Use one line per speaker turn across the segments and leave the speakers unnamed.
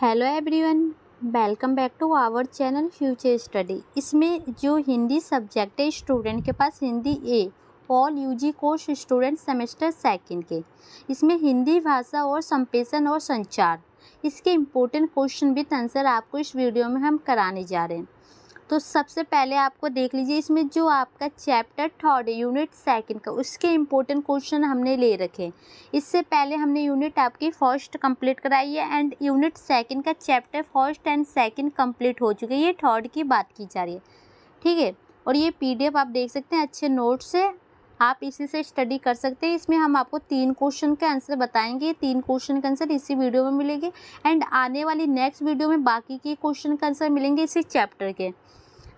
hello everyone welcome back to our channel future study इसमें जो Hindi subject है student के पास Hindi A all UG course student semester second के इसमें हिंदी भाषा और संप्रेषण और संचार इसके इम्पोर्टेंट क्वेश्चन भी आंसर तो आपको इस वीडियो में हम कराने जा रहे हैं तो सबसे पहले आपको देख लीजिए इसमें जो आपका चैप्टर थर्ड यूनिट सेकंड का उसके इम्पोर्टेंट क्वेश्चन हमने ले रखे इससे पहले हमने यूनिट आपकी फर्स्ट कंप्लीट कराई है एंड यूनिट सेकंड का chapter first and second complete हो चुके ये थर्ड की बात की जा रही है ठीक है और ये पीडीएफ आप देख सकते हैं अच्छे नोट्स है आप इसी से स्टडी कर सकते हैं इसमें हम आपको तीन क्वेश्चन के आंसर बताएंगे तीन क्वेश्चन के आंसर इसी वीडियो में मिलेंगे एंड आने वाली नेक्स्ट वीडियो में बाकी के क्वेश्चन के आंसर मिलेंगे इसी चैप्टर के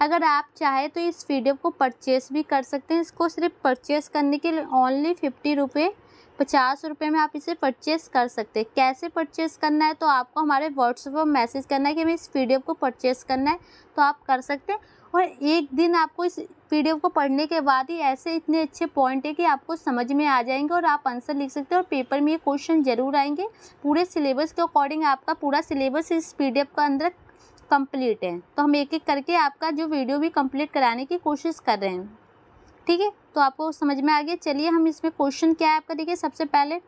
अगर आप चाहें तो इस वीडियो को परचेस भी कर सकते हैं इसको सिर्फ परचेस करने के लिए ओनली फिफ्टी रुपये पचास रुपये में आप इसे परचेस कर सकते हैं कैसे परचेस करना है तो आपको हमारे व्हाट्सएप पर मैसेज करना है कि हमें इस पी को परचेस करना है तो आप कर सकते हैं और एक दिन आपको इस पी को पढ़ने के बाद ही ऐसे इतने अच्छे पॉइंट है कि आपको समझ में आ जाएंगे और आप आंसर लिख सकते हैं और पेपर में ये क्वेश्चन जरूर आएंगे पूरे सिलेबस के अकॉर्डिंग आपका पूरा सिलेबस इस पी का अंदर कंप्लीट है तो हम एक एक करके आपका जो वीडियो भी कंप्लीट कराने की कोशिश कर रहे हैं ठीक है तो आपको समझ में आ गया चलिए हम इसमें क्वेश्चन क्या है आपका देखिए सबसे पहले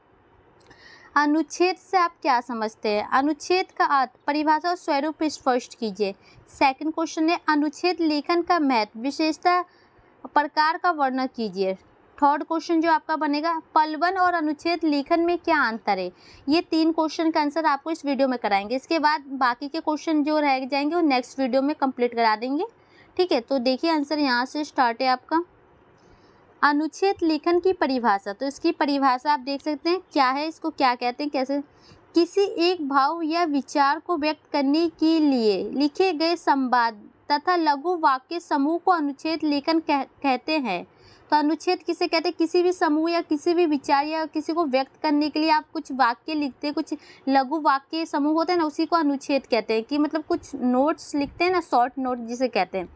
अनुच्छेद से आप क्या समझते हैं अनुच्छेद का अर्थ परिभाषा और स्वरूप स्पष्ट कीजिए सेकंड क्वेश्चन है अनुच्छेद लेखन का महत्व विशेषता प्रकार का वर्णन कीजिए थर्ड क्वेश्चन जो आपका बनेगा पलवन और अनुच्छेद लेखन में क्या अंतर है ये तीन क्वेश्चन का आंसर आपको इस वीडियो में कराएंगे इसके बाद बाकी के क्वेश्चन जो रह जाएंगे वो नेक्स्ट वीडियो में कंप्लीट करा देंगे ठीक है तो देखिए आंसर यहाँ से स्टार्ट है आपका अनुच्छेद लेखन की परिभाषा तो इसकी परिभाषा आप देख सकते हैं क्या है इसको क्या कहते हैं कैसे किसी एक भाव या विचार को व्यक्त करने के लिए लिखे गए संवाद तथा लघु वाक्य समूह को अनुच्छेद लेखन कह, कहते हैं तो अनुच्छेद किसे कहते हैं किसी भी समूह या किसी भी विचार या किसी को व्यक्त करने के लिए आप कुछ वाक्य लिखते हैं कुछ लघु वाक्य समूह होते हैं ना उसी को अनुच्छेद कहते हैं कि मतलब कुछ नोट्स लिखते हैं ना शॉर्ट नोट जिसे कहते हैं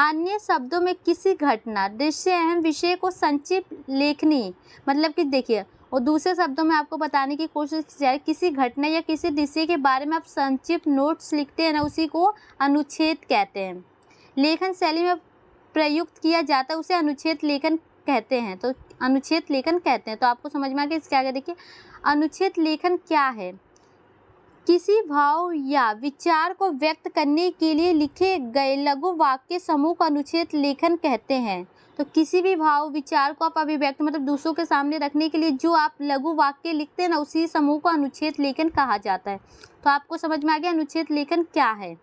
अन्य शब्दों में किसी घटना दृश्य अहम विषय को संक्षिप्त लेखनी मतलब कि देखिए और दूसरे शब्दों में आपको बताने की कोशिश की जाए किसी घटना या किसी दृश्य के बारे में आप संक्षिप्त नोट्स लिखते हैं ना उसी को अनुच्छेद कहते हैं लेखन शैली में प्रयुक्त किया जाता है उसे अनुच्छेद लेखन कहते हैं तो अनुच्छेद लेखन कहते हैं तो आपको समझ में आ गया इसके आगे देखिए अनुच्छेद लेखन क्या है किसी भाव या विचार को व्यक्त करने के लिए लिखे गए लघु वाक्य समूह का अनुच्छेद लेखन कहते हैं तो किसी भी भाव विचार को आप अभिव्यक्त मतलब दूसरों के सामने रखने के लिए जो आप लघु वाक्य लिखते हैं ना उसी समूह को अनुच्छेद लेखन कहा जाता है तो आपको समझ में आ गया अनुच्छेद लेखन क्या है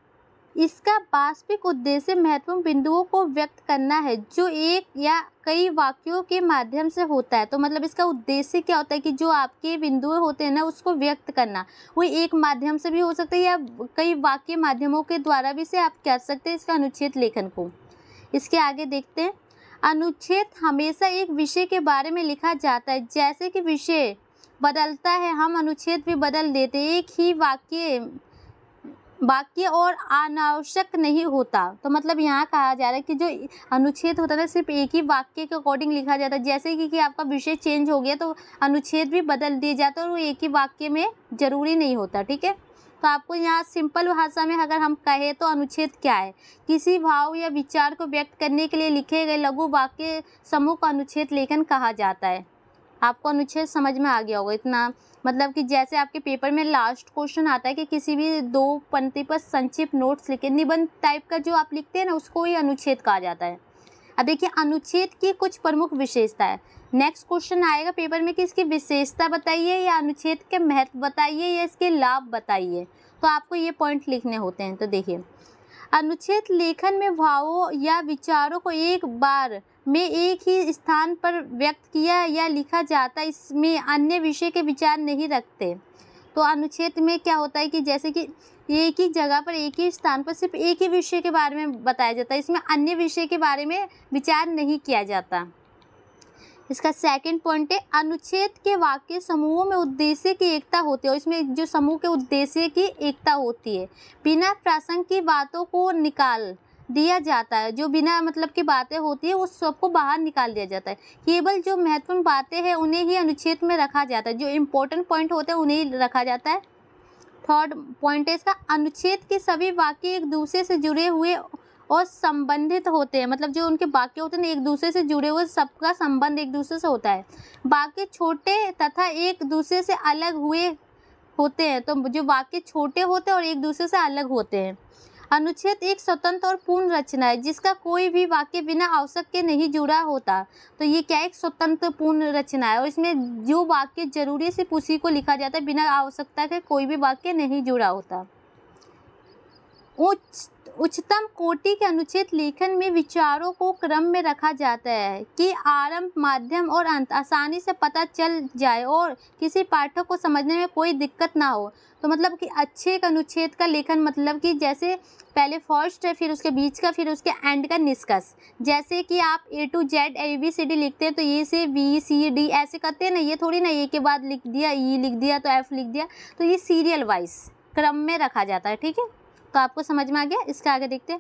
इसका वास्तविक उद्देश्य महत्वपूर्ण बिंदुओं को व्यक्त करना है जो एक या कई वाक्यों के माध्यम से होता है तो मतलब इसका उद्देश्य क्या होता है कि जो आपके बिंदु होते हैं ना उसको व्यक्त करना वो एक माध्यम से भी हो सकता है या कई वाक्य माध्यमों के द्वारा भी से आप कर सकते हैं इसका अनुच्छेद लेखन को इसके आगे देखते हैं अनुच्छेद हमेशा एक विषय के बारे में लिखा जाता है जैसे कि विषय बदलता है हम अनुच्छेद भी बदल देते एक ही वाक्य वाक्य और अनावश्यक नहीं होता तो मतलब यहाँ कहा जा रहा है कि जो अनुच्छेद होता था सिर्फ एक ही वाक्य के अकॉर्डिंग लिखा जाता है जैसे कि, कि आपका विषय चेंज हो गया तो अनुच्छेद भी बदल दिए जाते है और वो एक ही वाक्य में ज़रूरी नहीं होता ठीक है तो आपको यहाँ सिंपल भाषा में अगर हम कहें तो अनुच्छेद क्या है किसी भाव या विचार को व्यक्त करने के लिए लिखे गए लघु वाक्य समूह का अनुच्छेद लेखन कहा जाता है आपको अनुच्छेद समझ में आ गया होगा इतना मतलब कि जैसे आपके पेपर में लास्ट क्वेश्चन आता है कि किसी भी दो पंक्ति पर संक्षिप्त नोट्स लिखे निबंध टाइप का जो आप लिखते हैं ना उसको ही अनुच्छेद कहा जाता है अब देखिए अनुच्छेद की कुछ प्रमुख विशेषता है नेक्स्ट क्वेश्चन आएगा पेपर में कि इसकी विशेषता बताइए या अनुच्छेद के महत्व बताइए या इसके लाभ बताइए तो आपको ये पॉइंट लिखने होते हैं तो देखिए अनुच्छेद लेखन में भावों या विचारों को एक बार में एक ही स्थान पर व्यक्त किया या लिखा जाता इसमें अन्य विषय के विचार नहीं रखते तो अनुच्छेद में क्या होता है कि जैसे कि एक ही जगह पर एक ही स्थान पर सिर्फ एक ही विषय के बारे में बताया जाता है इसमें अन्य विषय के बारे में विचार नहीं किया जाता इसका सेकंड पॉइंट है अनुच्छेद के वाक्य समूहों में उद्देश्य की एकता होती है और इसमें जो समूह के उद्देश्य की एकता होती है बिना प्रासंग की बातों को निकाल दिया जाता है जो बिना मतलब की बातें होती है उस सबको बाहर निकाल दिया जाता है केवल जो महत्वपूर्ण बातें हैं उन्हें ही अनुच्छेद में रखा जाता है जो इम्पोर्टेंट पॉइंट होते हैं उन्हें ही रखा जाता है थर्ड पॉइंट है इसका अनुच्छेद के सभी वाक्य एक दूसरे से जुड़े हुए और संबंधित होते हैं मतलब जो उनके वाक्य होते हैं ना एक दूसरे से जुड़े हुए सबका संबंध एक दूसरे से होता है वाक्य छोटे तथा एक दूसरे से अलग हुए होते हैं तो जो वाक्य छोटे होते हैं और एक दूसरे से अलग होते हैं अनुच्छेद एक स्वतंत्र और पूर्ण रचना है जिसका कोई भी वाक्य बिना आवश्यक के नहीं जुड़ा होता तो ये क्या एक स्वतंत्र पूर्ण रचना है और इसमें जो वाक्य जरूरी से उसी को लिखा जाता है बिना आवश्यकता के कोई भी वाक्य नहीं जुड़ा होता उच्च उच्चतम कोटि के अनुच्छेद लेखन में विचारों को क्रम में रखा जाता है कि आरंभ माध्यम और अंत आसानी से पता चल जाए और किसी पाठक को समझने में कोई दिक्कत ना हो तो मतलब कि अच्छे एक अनुच्छेद का लेखन मतलब कि जैसे पहले फर्स्ट है फिर उसके बीच का फिर उसके एंड का निष्कर्ष जैसे कि आप A to Z A B C D लिखते हैं तो ये से बी सी डी ऐसे करते हैं ना ये थोड़ी ना ए के बाद लिख दिया ई e लिख दिया तो एफ लिख दिया तो ये सीरियल वाइज क्रम में रखा जाता है ठीक है तो आपको समझ में आ गया इसके आगे देखते हैं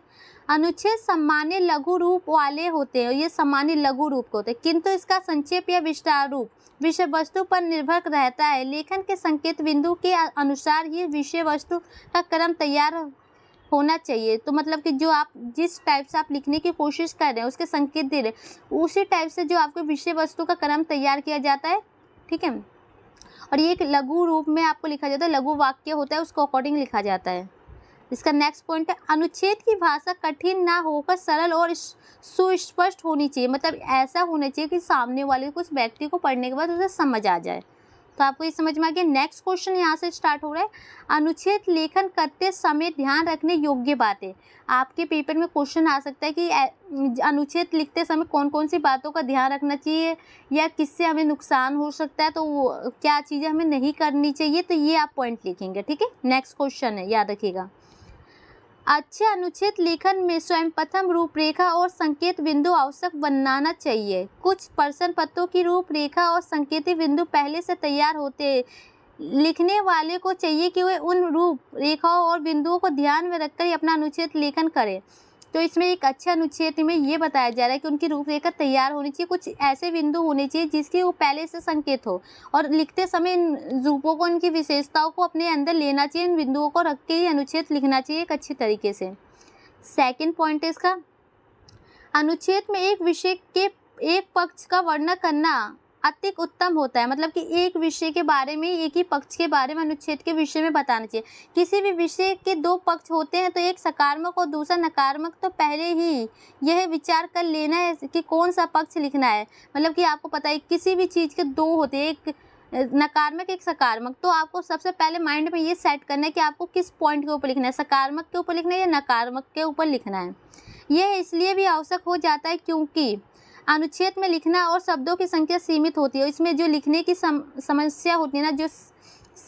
अनुच्छेद सामान्य लघु रूप वाले होते हैं ये सामान्य लघु रूप के होते हैं किंतु इसका संक्षेप या विस्तार रूप विषय वस्तु पर निर्भर रहता है लेखन के संकेत बिंदु के अनुसार ही विषय वस्तु का क्रम तैयार होना चाहिए तो मतलब कि जो आप जिस टाइप से आप लिखने की कोशिश कर रहे हैं उसके संकेत दे रहे हैं उसी टाइप से जो आपके विषय वस्तु का क्रम तैयार किया जाता है ठीक है और ये एक लघु रूप में आपको लिखा जाता है लघु वाक्य होता है उसको अकॉर्डिंग लिखा जाता है इसका नेक्स्ट पॉइंट है अनुच्छेद की भाषा कठिन ना होकर सरल और सुस्पष्ट होनी चाहिए मतलब ऐसा होना चाहिए कि सामने वाले कुछ व्यक्ति को पढ़ने के बाद उसे समझ आ जाए तो आपको ये समझ में आ गया नेक्स्ट क्वेश्चन यहाँ से स्टार्ट हो रहा है अनुच्छेद लेखन करते समय ध्यान रखने योग्य बातें आपके पेपर में क्वेश्चन आ सकता है कि अनुच्छेद लिखते समय कौन कौन सी बातों का ध्यान रखना चाहिए या किससे हमें नुकसान हो सकता है तो क्या चीज़ें हमें नहीं करनी चाहिए तो ये आप पॉइंट लिखेंगे ठीक है नेक्स्ट क्वेश्चन है याद रखिएगा अच्छे अनुच्छेद लेखन में स्वयं प्रथम रूपरेखा और संकेत बिंदु आवश्यक बनाना चाहिए कुछ प्रश्न पत्रों की रूपरेखा और संकेत बिंदु पहले से तैयार होते लिखने वाले को चाहिए कि वे उन रूप रेखाओं और बिंदुओं को ध्यान में रखकर ही अपना अनुच्छेद लेखन करें तो इसमें एक अच्छे अनुच्छेद में ये बताया जा रहा है कि उनकी रूपरेखा तैयार होनी चाहिए कुछ ऐसे बिंदु होने चाहिए जिसके वो पहले से संकेत हो और लिखते समय इन रूपों को इनकी विशेषताओं को अपने अंदर लेना चाहिए इन बिंदुओं को रख के ही अनुच्छेद लिखना चाहिए एक अच्छे तरीके से सेकेंड पॉइंट है इसका अनुच्छेद में एक विषय के एक पक्ष का वर्णन करना अत्यक उत्तम होता है मतलब कि एक विषय के बारे में एक ही पक्ष के बारे में अनुच्छेद के विषय में बताना चाहिए किसी भी विषय के दो पक्ष होते हैं तो एक सकारात्मक और दूसरा नकारात्मक तो पहले ही यह विचार कर लेना है कि कौन सा पक्ष लिखना है मतलब कि आपको पता है किसी भी चीज़ के दो होते हैं एक नकारात्मक एक सकारात्मक तो आपको सबसे पहले माइंड में ये सेट करना है कि आपको किस पॉइंट के ऊपर लिखना है सकारात्मक के ऊपर लिखना है या नकारात्मक के ऊपर लिखना है यह इसलिए भी आवश्यक हो जाता है क्योंकि अनुच्छेद में लिखना और शब्दों की संख्या सीमित होती है इसमें जो लिखने की सम, समस्या होती है ना जो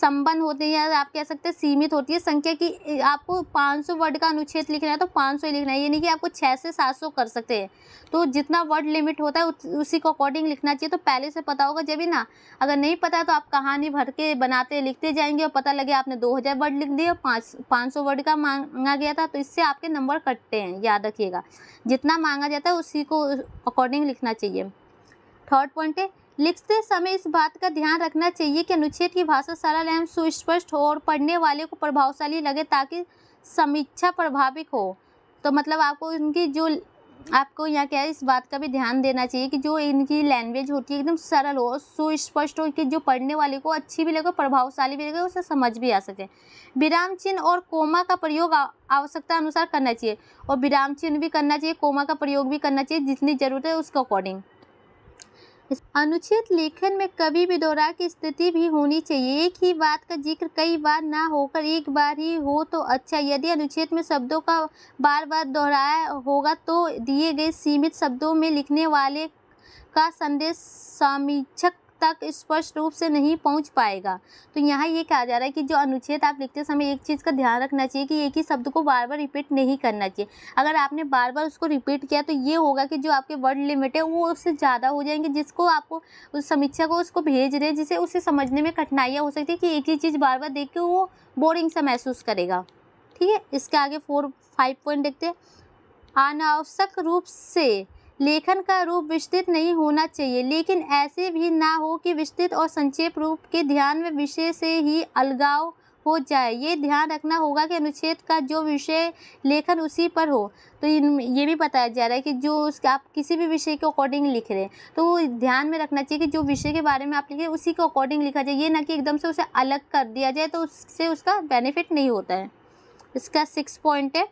संबंध होते हैं या आप कह सकते हैं सीमित होती है संख्या की आपको 500 वर्ड का अनुच्छेद लिखना है तो 500 ही लिखना है यानी कि आपको 6 से 700 कर सकते हैं तो जितना वर्ड लिमिट होता है उसी को अकॉर्डिंग लिखना चाहिए तो पहले से पता होगा जब ही ना अगर नहीं पता है तो आप कहानी भर के बनाते लिखते जाएंगे और पता लगे आपने दो वर्ड लिख दिए और पाँच वर्ड का मांगा गया था तो इससे आपके नंबर कटते हैं याद रखिएगा जितना मांगा जाता है उसी को अकॉर्डिंग लिखना चाहिए थर्ड पॉइंट है लिखते समय इस बात का ध्यान रखना चाहिए कि अनुच्छेद की भाषा सरल एवं सुस्पष्ट हो और पढ़ने वाले को प्रभावशाली लगे ताकि समीक्षा प्रभाविक हो तो मतलब आपको इनकी जो आपको यहाँ क्या है इस बात का भी ध्यान देना चाहिए कि जो इनकी लैंग्वेज होती है एकदम सरल हो सुस्पष्ट हो कि जो पढ़ने वाले को अच्छी भी लगे प्रभावशाली भी लगे उसे समझ भी आ सके विराम चिन्ह और कोमा का प्रयोग आवश्यकता अनुसार करना चाहिए और विराम चिन्ह भी करना चाहिए कोमा का प्रयोग भी करना चाहिए जितनी ज़रूरत है उसके अकॉर्डिंग इस अनुचित लेखन में कभी भी दोहरा की स्थिति भी होनी चाहिए एक ही बात का जिक्र कई बार ना होकर एक बार ही हो तो अच्छा यदि अनुच्छेद में शब्दों का बार बार दोहराया होगा तो दिए गए सीमित शब्दों में लिखने वाले का संदेश समीक्षक तक स्पष्ट रूप से नहीं पहुंच पाएगा तो यहाँ ये कहा जा रहा है कि जो अनुच्छेद आप लिखते समय एक चीज़ का ध्यान रखना चाहिए कि एक ही शब्द को बार बार रिपीट नहीं करना चाहिए अगर आपने बार बार उसको रिपीट किया तो ये होगा कि जो आपके वर्ड लिमिट है वो उससे ज़्यादा हो जाएंगे जिसको आपको उस समीक्षा को उसको भेज रहे हैं जिसे उसे समझने में कठिनाइयाँ हो सकती है कि एक ही चीज़ बार बार देख के वो बोरिंग सा महसूस करेगा ठीक है इसके आगे फोर फाइव पॉइंट देखते हैं अनावश्यक रूप से लेखन का रूप विस्तृत नहीं होना चाहिए लेकिन ऐसे भी ना हो कि विस्तृत और संक्षेप रूप के ध्यान में विषय से ही अलगाव हो जाए ये ध्यान रखना होगा कि अनुच्छेद का जो विषय लेखन उसी पर हो तो ये भी बताया जा रहा है कि जो उसका आप किसी भी विषय के अकॉर्डिंग लिख रहे हैं तो ध्यान में रखना चाहिए कि जो विषय के बारे में आप लिख रहे उसी के अकॉर्डिंग लिखा जाए ये ना कि एकदम से उसे अलग कर दिया जाए तो उससे उसका बेनिफिट नहीं होता है इसका सिक्स पॉइंट है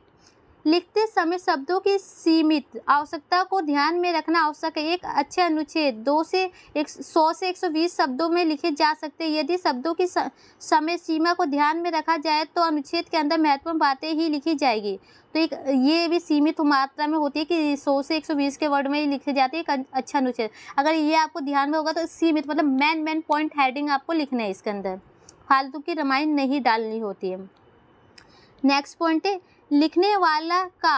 लिखते समय शब्दों की सीमित आवश्यकता को ध्यान में रखना आवश्यक है एक अच्छे अनुच्छेद दो से एक सौ से एक सौ बीस शब्दों में लिखे जा सकते हैं यदि शब्दों की समय सीमा को ध्यान में रखा जाए तो अनुच्छेद के अंदर महत्वपूर्ण बातें ही लिखी जाएगी तो एक ये भी सीमित मात्रा में होती है कि सौ से एक सौ बीस के वर्ड में ही लिखे जाते हैं एक अच्छा अनुच्छेद अगर ये आपको ध्यान में होगा तो सीमित मतलब मैन मैन पॉइंट हेडिंग आपको लिखना है इसके अंदर फालतू की रामायण नहीं डालनी होती है नेक्स्ट पॉइंट है लिखने वाला का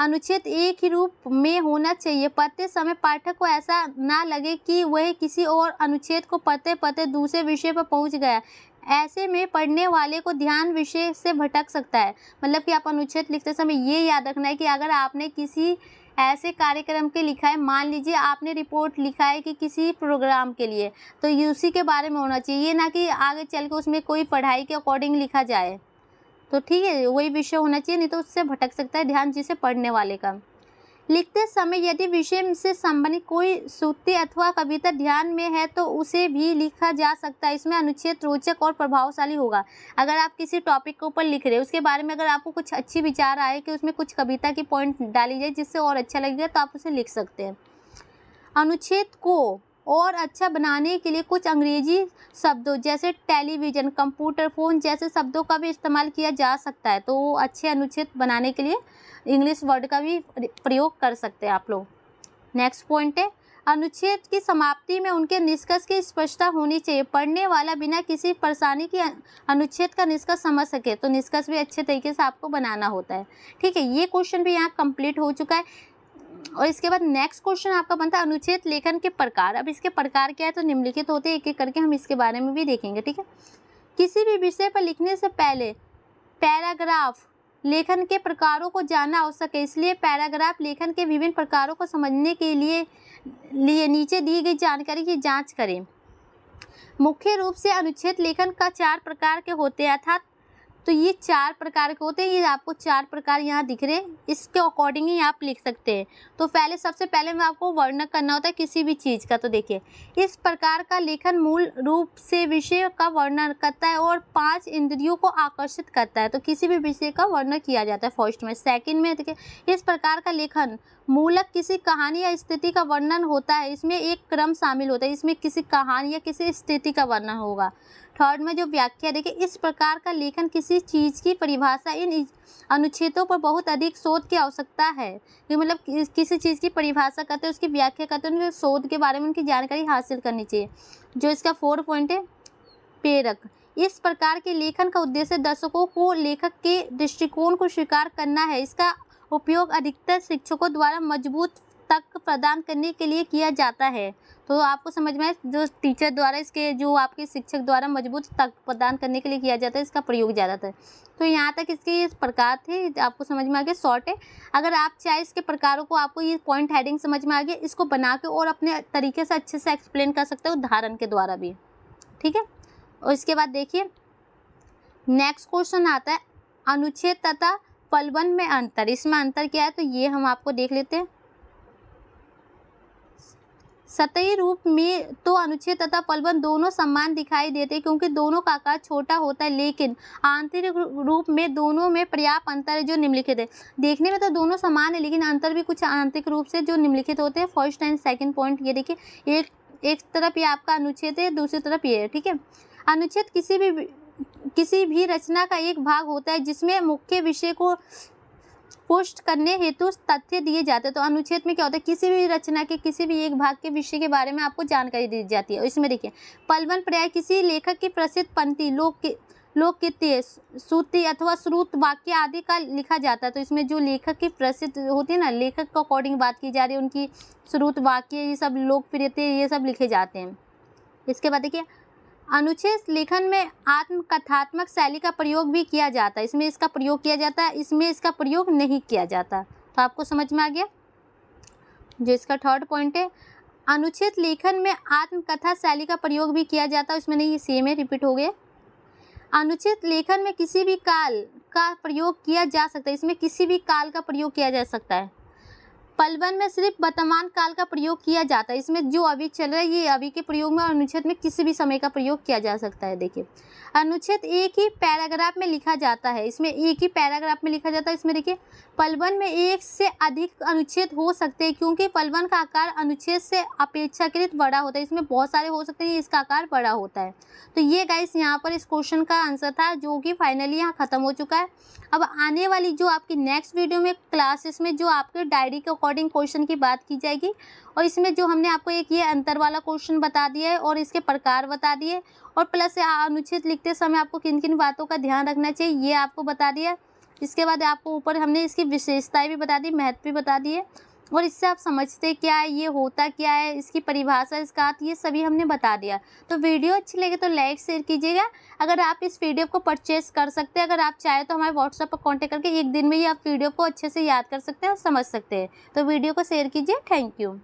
अनुच्छेद एक ही रूप में होना चाहिए पढ़ते समय पाठक को ऐसा ना लगे कि वह किसी और अनुच्छेद को पढ़ते पढ़ते दूसरे विषय पर पहुंच गया ऐसे में पढ़ने वाले को ध्यान विषय से भटक सकता है मतलब कि आप अनुच्छेद लिखते समय ये याद रखना है कि अगर आपने किसी ऐसे कार्यक्रम के लिखा है मान लीजिए आपने रिपोर्ट लिखा है कि किसी प्रोग्राम के लिए तो यूसी के बारे में होना चाहिए ना कि आगे चल के उसमें कोई पढ़ाई के अकॉर्डिंग लिखा जाए तो ठीक है वही विषय होना चाहिए नहीं तो उससे भटक सकता है ध्यान जिसे पढ़ने वाले का लिखते समय यदि विषय से संबंधित कोई सूक्ति अथवा कविता ध्यान में है तो उसे भी लिखा जा सकता है इसमें अनुच्छेद रोचक और प्रभावशाली होगा अगर आप किसी टॉपिक के ऊपर लिख रहे हैं उसके बारे में अगर आपको कुछ अच्छी विचार आए कि उसमें कुछ कविता की पॉइंट डाली जाए जिससे और अच्छा लगेगा तो आप उसे लिख सकते हैं अनुच्छेद को और अच्छा बनाने के लिए कुछ अंग्रेजी शब्दों जैसे टेलीविज़न कंप्यूटर फ़ोन जैसे शब्दों का भी इस्तेमाल किया जा सकता है तो अच्छे अनुच्छेद बनाने के लिए इंग्लिश वर्ड का भी प्रयोग कर सकते हैं आप लोग नेक्स्ट पॉइंट है अनुच्छेद की समाप्ति में उनके निष्कर्ष की स्पष्टता होनी चाहिए पढ़ने वाला बिना किसी परेशानी के अनुच्छेद का निष्कर्ष समझ सके तो निष्कर्ष भी अच्छे तरीके से आपको बनाना होता है ठीक है ये क्वेश्चन भी यहाँ कंप्लीट हो चुका है और इसके बाद नेक्स्ट क्वेश्चन आपका बनता है अनुच्छेद लेखन के प्रकार अब इसके प्रकार क्या है तो निम्नलिखित होते हैं एक एक करके हम इसके बारे में भी देखेंगे ठीक है किसी भी विषय पर लिखने से पहले पैराग्राफ लेखन के प्रकारों को जाना आवश्यक है इसलिए पैराग्राफ लेखन के विभिन्न प्रकारों को समझने के लिए लिए नीचे दी गई जानकारी की जाँच करें मुख्य रूप से अनुच्छेद लेखन का चार प्रकार के होते हैं अर्थात तो ये चार प्रकार के होते हैं ये आपको चार प्रकार यहाँ दिख रहे हैं इसके अकॉर्डिंग ही आप लिख सकते हैं तो पहले सबसे पहले मैं आपको वर्णन करना होता है किसी भी चीज़ का तो देखिए इस प्रकार का लेखन मूल रूप से विषय का वर्णन करता है और पांच इंद्रियों को आकर्षित करता है तो किसी भी विषय का वर्णन किया जाता है फर्स्ट में सेकेंड में देखिए इस प्रकार का लेखन मूलक किसी कहानी या स्थिति का वर्णन होता है इसमें एक क्रम शामिल होता है इसमें किसी कहानी या किसी स्थिति का वर्णन होगा थर्ड में जो व्याख्या देखिए इस प्रकार का लेखन किसी चीज़ की परिभाषा इन अनुच्छेदों पर बहुत अधिक शोध की आवश्यकता है मतलब कि मतलब किसी चीज़ की परिभाषा करते हैं उसकी व्याख्या करते हैं उनके शोध के बारे में उनकी जानकारी हासिल करनी चाहिए जो इसका फोर्थ पॉइंट है प्रेरक इस प्रकार के लेखन का उद्देश्य दर्शकों को लेखक के दृष्टिकोण को स्वीकार करना है इसका उपयोग अधिकतर शिक्षकों द्वारा मजबूत तक प्रदान करने के लिए किया जाता है तो आपको समझ में जो टीचर द्वारा इसके जो आपके शिक्षक द्वारा मजबूत तक प्रदान करने के लिए किया जाता है इसका प्रयोग ज़्यादातर तो यहाँ तक इसके इस प्रकार थे आपको समझ में आ गया शॉर्ट है अगर आप चाहे इसके प्रकारों को आपको ये पॉइंट हेडिंग समझ में आ गया इसको बना के और अपने तरीके से अच्छे से एक्सप्लेन कर सकते हो उदाहरण के द्वारा भी ठीक है और इसके बाद देखिए नेक्स्ट क्वेश्चन आता है अनुच्छेद तथा पलवन में अंतर इसमें अंतर क्या है तो ये हम आपको देख लेते हैं सतही रूप में तो अनुच्छेद तथा पलवन दोनों समान दिखाई देते क्योंकि दोनों का आकार छोटा होता है लेकिन आंतरिक रूप में दोनों में पर्याप्त अंतर है जो निम्नलिखित है देखने में तो दोनों समान है लेकिन अंतर भी कुछ आंतरिक रूप से जो निम्नलिखित होते हैं फर्स्ट एंड सेकेंड पॉइंट ये देखिए एक एक तरफ ये आपका अनुच्छेद है दूसरी तरफ ये है ठीक है अनुच्छेद किसी भी किसी भी रचना का एक भाग होता है जिसमें मुख्य विषय को पुष्ट करने हेतु तथ्य दिए जाते हैं तो अनुच्छेद में क्या होता है किसी भी रचना के किसी भी एक भाग के विषय के बारे में आपको जानकारी दी जाती है इसमें देखिए पलवन पर्याय किसी लेखक की प्रसिद्ध पंक्ति लोक लोककृत्य सूती अथवा श्रुत वाक्य आदि का लिखा जाता है तो इसमें जो लेखक की प्रसिद्ध होती है ना लेखक के अकॉर्डिंग बात की जा रही है उनकी श्रुत वाक्य ये सब लोकप्रियते ये सब लिखे जाते हैं इसके बाद देखिए अनुच्छेद लेखन में आत्मकथात्मक शैली का प्रयोग भी किया जाता है इसमें इसका प्रयोग किया जाता है इसमें इसका प्रयोग नहीं किया जाता तो आपको समझ में आ गया जो इसका थर्ड पॉइंट है अनुच्छेद लेखन में आत्मकथा शैली का प्रयोग भी किया जाता है उसमें नहीं ये सेम है रिपीट हो गया अनुच्छेद लेखन में किसी भी काल का प्रयोग किया जा सकता है इसमें किसी भी काल का प्रयोग किया जा सकता है पलवन में सिर्फ वर्तमान काल का प्रयोग किया जाता है इसमें जो अभी चल रहा है ये अभी के प्रयोग में अनुच्छेद में किसी भी समय का प्रयोग किया जा सकता है देखिए अनुच्छेद एक ही पैराग्राफ में लिखा जाता है इसमें एक ही पैराग्राफ में लिखा जाता है इसमें देखिए पलवन में एक से अधिक अनुच्छेद हो सकते हैं क्योंकि पलवन का आकार अनुच्छेद से अपेक्षाकृत बड़ा होता है इसमें बहुत सारे हो सकते हैं इसका आकार बड़ा होता है तो ये गाइस यहाँ पर इस क्वेश्चन का आंसर था जो कि फाइनली यहाँ ख़त्म हो चुका है अब आने वाली जो आपकी नेक्स्ट वीडियो में क्लासेस में जो आपके डायरी का अकॉर्डिंग क्वेश्चन की बात की जाएगी और इसमें जो हमने आपको एक ये अंतर वाला क्वेश्चन बता दिया है और इसके प्रकार बता दिए और प्लस अनुच्छेद लिखते समय आपको किन किन बातों का ध्यान रखना चाहिए ये आपको बता दिया इसके बाद आपको ऊपर हमने इसकी विशेषताएं भी बता दी महत्व भी बता दिए और इससे आप समझते क्या है ये होता क्या है इसकी परिभाषा इसका ये सभी हमने बता दिया तो वीडियो अच्छी लगे तो लाइक शेयर कीजिएगा अगर आप इस पी को परचेस कर सकते हैं अगर आप चाहें तो हमारे व्हाट्सएप पर कॉन्टेक्ट करके एक दिन में ही आप वीडियो को अच्छे से याद कर सकते हैं और समझ सकते हैं तो वीडियो को शेयर कीजिए थैंक यू